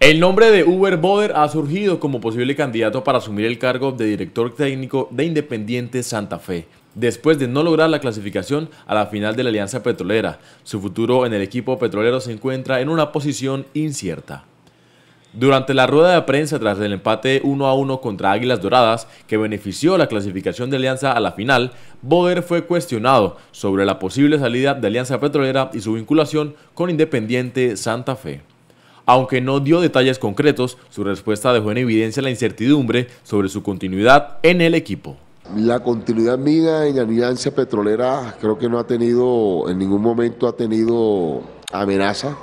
El nombre de Uber Boder ha surgido como posible candidato para asumir el cargo de director técnico de Independiente Santa Fe, después de no lograr la clasificación a la final de la Alianza Petrolera. Su futuro en el equipo petrolero se encuentra en una posición incierta. Durante la rueda de prensa tras el empate 1 a 1 contra Águilas Doradas, que benefició la clasificación de Alianza a la final, Boder fue cuestionado sobre la posible salida de Alianza Petrolera y su vinculación con Independiente Santa Fe. Aunque no dio detalles concretos, su respuesta dejó en evidencia la incertidumbre sobre su continuidad en el equipo. La continuidad mía en Alianza Petrolera creo que no ha tenido, en ningún momento ha tenido amenaza.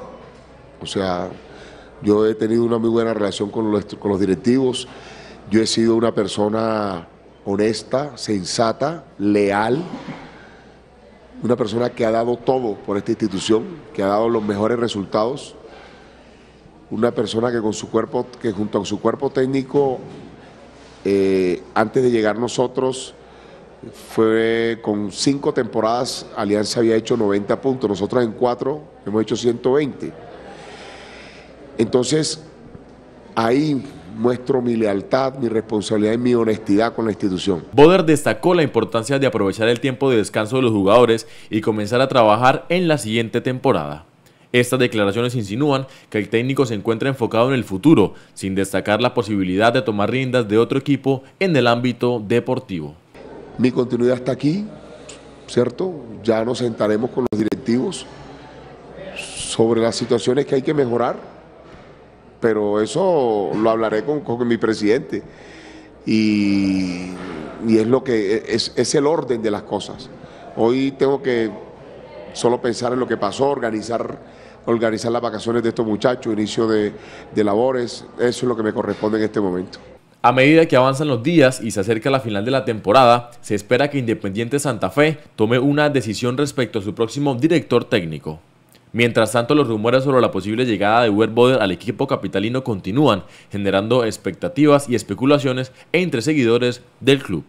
O sea, yo he tenido una muy buena relación con los, con los directivos. Yo he sido una persona honesta, sensata, leal, una persona que ha dado todo por esta institución, que ha dado los mejores resultados una persona que con su cuerpo, que junto a su cuerpo técnico, eh, antes de llegar nosotros, fue con cinco temporadas, Alianza había hecho 90 puntos, nosotros en cuatro hemos hecho 120. Entonces, ahí muestro mi lealtad, mi responsabilidad y mi honestidad con la institución. Boder destacó la importancia de aprovechar el tiempo de descanso de los jugadores y comenzar a trabajar en la siguiente temporada. Estas declaraciones insinúan que el técnico se encuentra enfocado en el futuro, sin destacar la posibilidad de tomar riendas de otro equipo en el ámbito deportivo. Mi continuidad está aquí, ¿cierto? Ya nos sentaremos con los directivos sobre las situaciones que hay que mejorar, pero eso lo hablaré con, mi presidente. Y, es lo que es el orden de las cosas. Hoy tengo que solo pensar en lo que pasó, organizar, organizar las vacaciones de estos muchachos, inicio de, labores, eso es lo que me corresponde en este momento. A medida que avanzan los días y se acerca la final de la temporada, se espera que Independiente Santa Fe tome una decisión respecto a su próximo director técnico. Mientras tanto, los rumores sobre la posible llegada de Werboder al equipo capitalino continúan, generando expectativas y especulaciones entre seguidores del club.